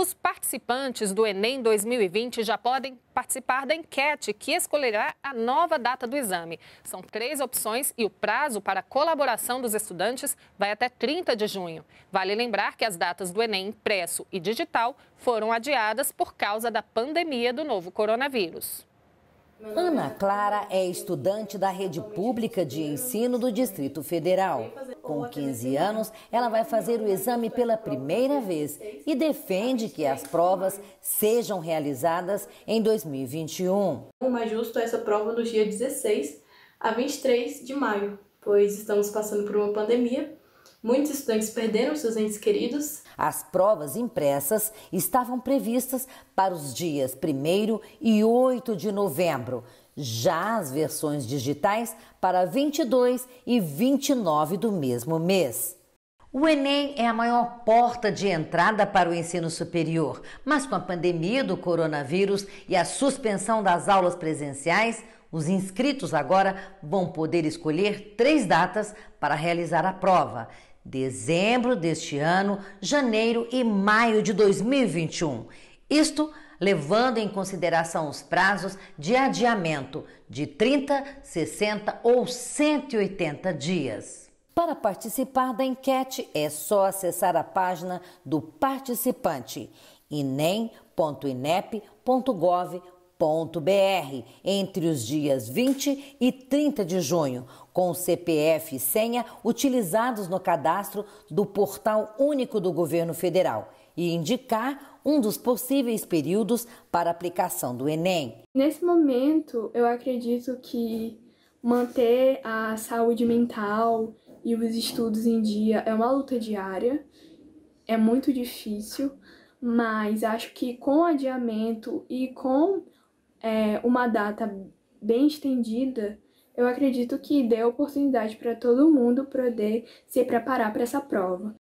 Os participantes do Enem 2020 já podem participar da enquete que escolherá a nova data do exame. São três opções e o prazo para colaboração dos estudantes vai até 30 de junho. Vale lembrar que as datas do Enem impresso e digital foram adiadas por causa da pandemia do novo coronavírus. Ana Clara é estudante da rede pública de ensino do Distrito Federal. Com 15 anos, ela vai fazer o exame pela primeira vez e defende que as provas sejam realizadas em 2021. O mais justo é essa prova no dia 16 a 23 de maio, pois estamos passando por uma pandemia Muitos estudantes perderam seus entes queridos. As provas impressas estavam previstas para os dias 1 e 8 de novembro. Já as versões digitais para 22 e 29 do mesmo mês. O Enem é a maior porta de entrada para o ensino superior, mas com a pandemia do coronavírus e a suspensão das aulas presenciais, os inscritos agora vão poder escolher três datas para realizar a prova: dezembro deste ano, janeiro e maio de 2021. Isto levando em consideração os prazos de adiamento de 30, 60 ou 180 dias. Para participar da enquete é só acessar a página do participante inem.inep.gov.br br entre os dias 20 e 30 de junho, com CPF e senha utilizados no cadastro do Portal Único do Governo Federal e indicar um dos possíveis períodos para aplicação do Enem. Nesse momento, eu acredito que manter a saúde mental e os estudos em dia é uma luta diária, é muito difícil mas acho que com o adiamento e com é, uma data bem estendida, eu acredito que dê oportunidade para todo mundo poder se preparar para essa prova.